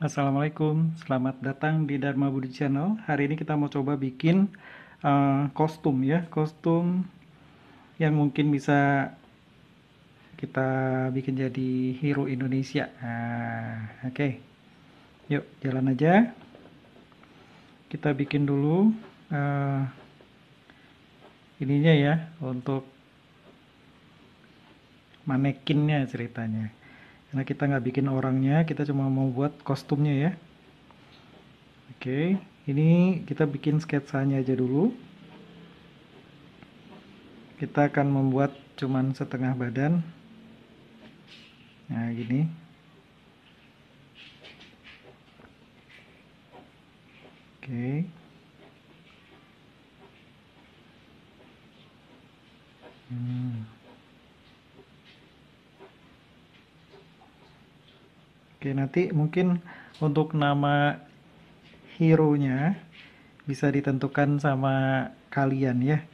Assalamualaikum, selamat datang di Dharma Budi Channel. Hari ini kita mau coba bikin uh, kostum ya, kostum yang mungkin bisa kita bikin jadi hero Indonesia. Nah, oke. Okay. Yuk, jalan aja. Kita bikin dulu uh, ininya ya untuk manekinnya ceritanya karena kita nggak bikin orangnya kita cuma mau buat kostumnya ya oke ini kita bikin sketsanya aja dulu kita akan membuat cuman setengah badan nah gini oke hmm Oke, nanti mungkin untuk nama hero-nya bisa ditentukan sama kalian ya.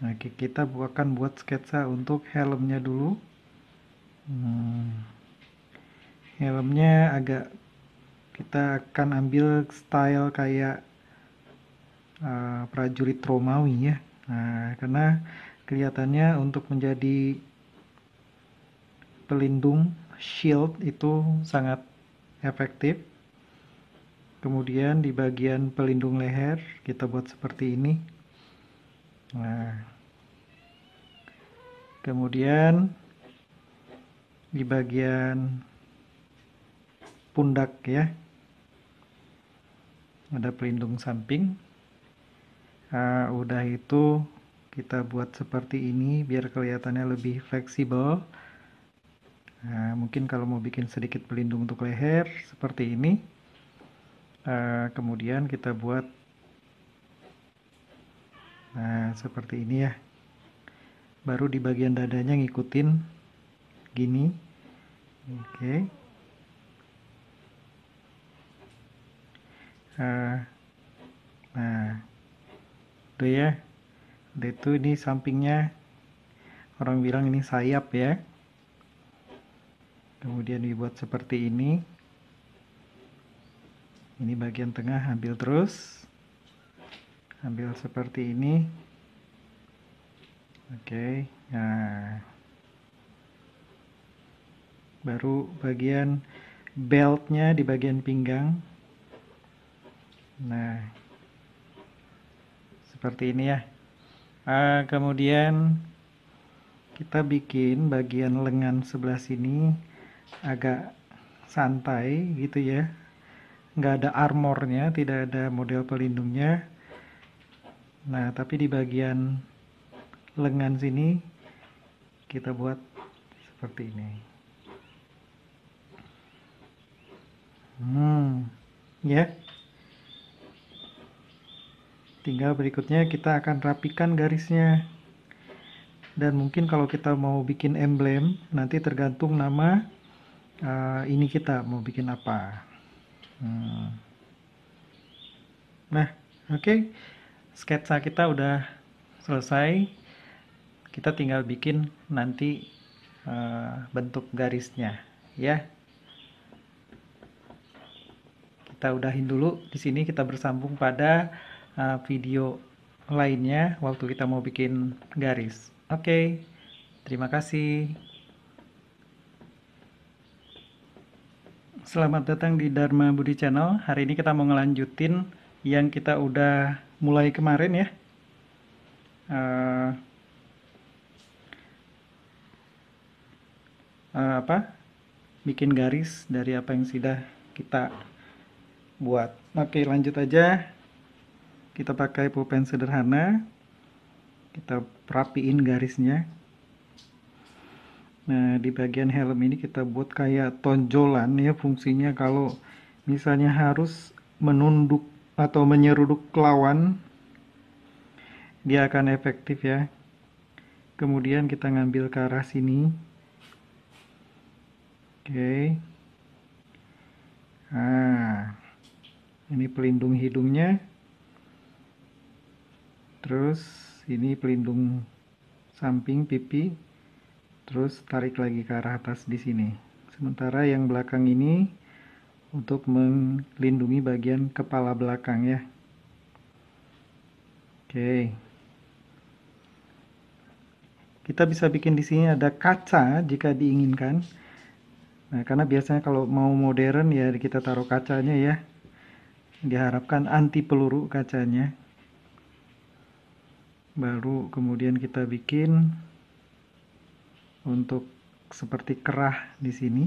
Nah, oke, kita akan buat sketsa untuk helmnya dulu. Hmm. Helmnya agak kita akan ambil style kayak uh, prajurit Romawi ya. Nah, karena kelihatannya untuk menjadi pelindung shield itu sangat efektif kemudian di bagian pelindung leher kita buat seperti ini nah kemudian di bagian pundak ya ada pelindung samping nah, udah itu kita buat seperti ini biar kelihatannya lebih fleksibel Nah, mungkin kalau mau bikin sedikit pelindung untuk leher seperti ini, uh, kemudian kita buat nah seperti ini ya. Baru di bagian dadanya ngikutin gini, oke. Okay. Uh, eh, nah, itu ya. Itu ini sampingnya orang bilang ini sayap ya kemudian dibuat seperti ini ini bagian tengah ambil terus ambil seperti ini oke nah baru bagian beltnya di bagian pinggang nah seperti ini ya nah, kemudian kita bikin bagian lengan sebelah sini agak santai gitu ya nggak ada armornya tidak ada model pelindungnya nah tapi di bagian lengan sini kita buat seperti ini hmm ya yeah. tinggal berikutnya kita akan rapikan garisnya dan mungkin kalau kita mau bikin emblem nanti tergantung nama uh, ini kita mau bikin apa hmm. nah oke okay. sketsa kita udah selesai kita tinggal bikin nanti uh, bentuk garisnya ya kita udahin dulu di sini kita bersambung pada uh, video lainnya waktu kita mau bikin garis oke okay. terima kasih selamat datang di Dharma Budi Channel. Hari ini kita mau ngelanjutin yang kita udah mulai kemarin ya. Uh, uh, apa? Bikin garis dari apa yang sudah kita buat. Oke, lanjut aja. Kita pakai pulpen sederhana. Kita rapiin garisnya. Nah, di bagian helm ini kita buat kayak tonjolan ya fungsinya kalau misalnya harus menunduk atau menyeruduk lawan dia akan efektif ya. Kemudian kita ngambil ke arah sini. Oke. Okay. Nah, ini pelindung hidungnya. Terus ini pelindung samping pipi terus tarik lagi ke arah atas di sini sementara yang belakang ini untuk melindungi bagian kepala belakang ya oke kita bisa bikin di sini ada kaca jika diinginkan nah karena biasanya kalau mau modern ya kita taruh kacanya ya diharapkan anti peluru kacanya baru kemudian kita bikin untuk seperti kerah di sini.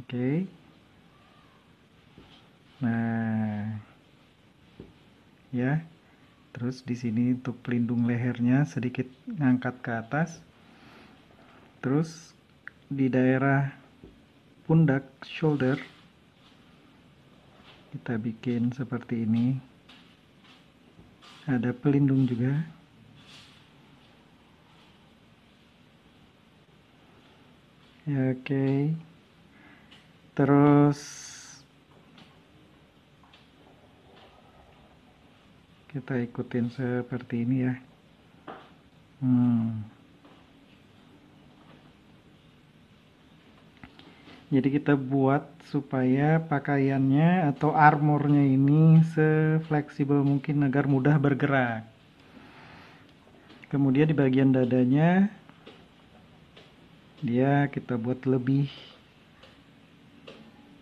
Oke. Okay. Nah. Ya. Terus di sini untuk pelindung lehernya sedikit ngangkat ke atas. Terus di daerah pundak shoulder kita bikin seperti ini. Ada pelindung juga. Ya, oke okay. terus kita ikutin seperti ini ya hmm. jadi kita buat supaya pakaiannya atau armornya ini sefleksibel mungkin agar mudah bergerak kemudian di bagian dadanya dia kita buat lebih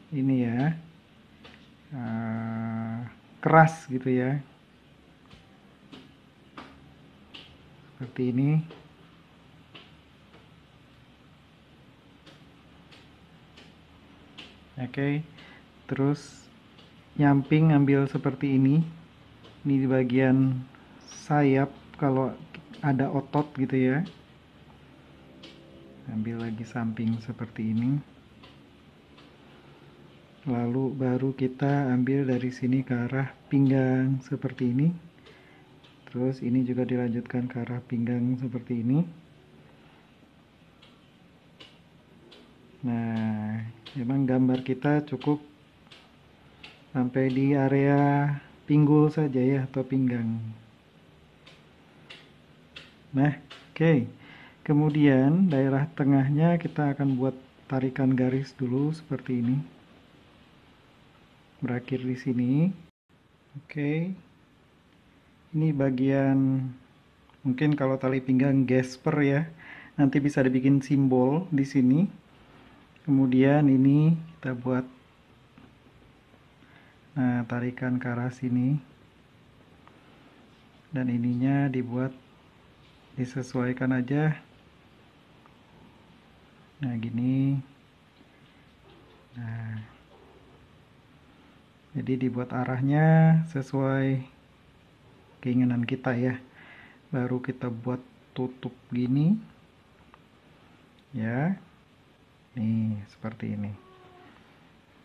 ini ya uh, keras gitu ya seperti ini oke okay. terus nyamping ambil seperti ini ini di bagian sayap kalau ada otot gitu ya ambil lagi samping seperti ini lalu baru kita ambil dari sini ke arah pinggang seperti ini terus ini juga dilanjutkan ke arah pinggang seperti ini nah memang gambar kita cukup sampai di area pinggul saja ya atau pinggang nah oke okay kemudian daerah tengahnya kita akan buat tarikan garis dulu seperti ini berakhir di sini oke ini bagian mungkin kalau tali pinggang gesper ya nanti bisa dibikin simbol di sini kemudian ini kita buat nah tarikan ke arah sini dan ininya dibuat disesuaikan aja nah gini nah jadi dibuat arahnya sesuai keinginan kita ya baru kita buat tutup gini ya nih seperti ini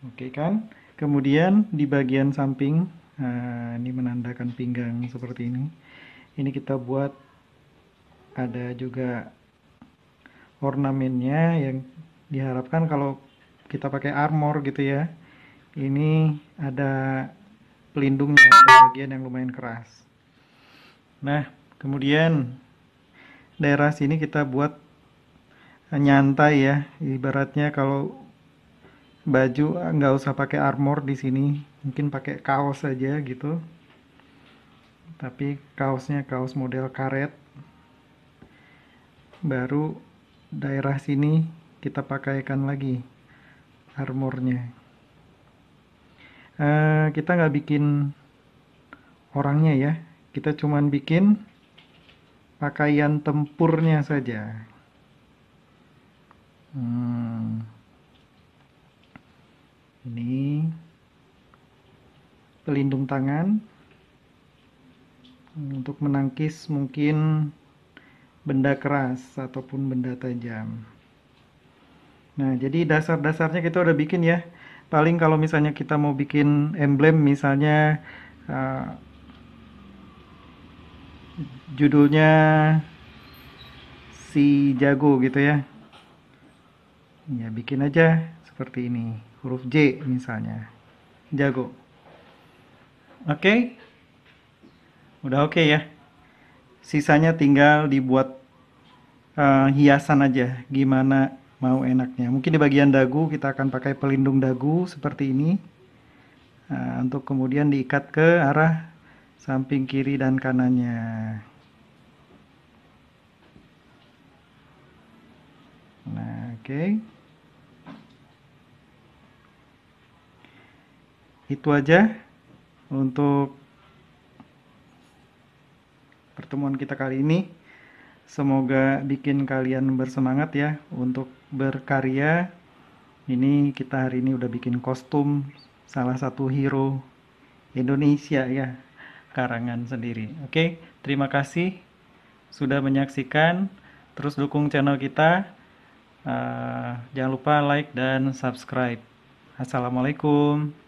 oke kan kemudian di bagian samping nah, ini menandakan pinggang seperti ini ini kita buat ada juga ornamennya yang diharapkan kalau kita pakai armor gitu ya ini ada pelindungnya bagian yang lumayan keras nah kemudian daerah sini kita buat eh, nyantai ya ibaratnya kalau baju eh, nggak usah pakai armor di sini mungkin pakai kaos saja gitu tapi kaosnya kaos model karet baru daerah sini kita pakaikan lagi armornya uh, kita nggak bikin orangnya ya kita cuman bikin pakaian tempurnya saja hmm. ini pelindung tangan untuk menangkis mungkin benda keras ataupun benda tajam. Nah, jadi dasar-dasarnya kita udah bikin ya. Paling kalau misalnya kita mau bikin emblem misalnya uh, judulnya si jago gitu ya. Ya, bikin aja seperti ini. Huruf J misalnya. Jago. Oke. Okay? Udah oke okay ya sisanya tinggal dibuat uh, hiasan aja gimana mau enaknya mungkin di bagian dagu kita akan pakai pelindung dagu seperti ini nah, untuk kemudian diikat ke arah samping kiri dan kanannya nah oke okay. itu aja untuk pertemuan kita kali ini. Semoga bikin kalian bersemangat ya untuk berkarya. Ini kita hari ini udah bikin kostum salah satu hero Indonesia ya, karangan sendiri. Oke, terima kasih sudah menyaksikan. Terus dukung channel kita. Uh, jangan lupa like dan subscribe. Assalamualaikum.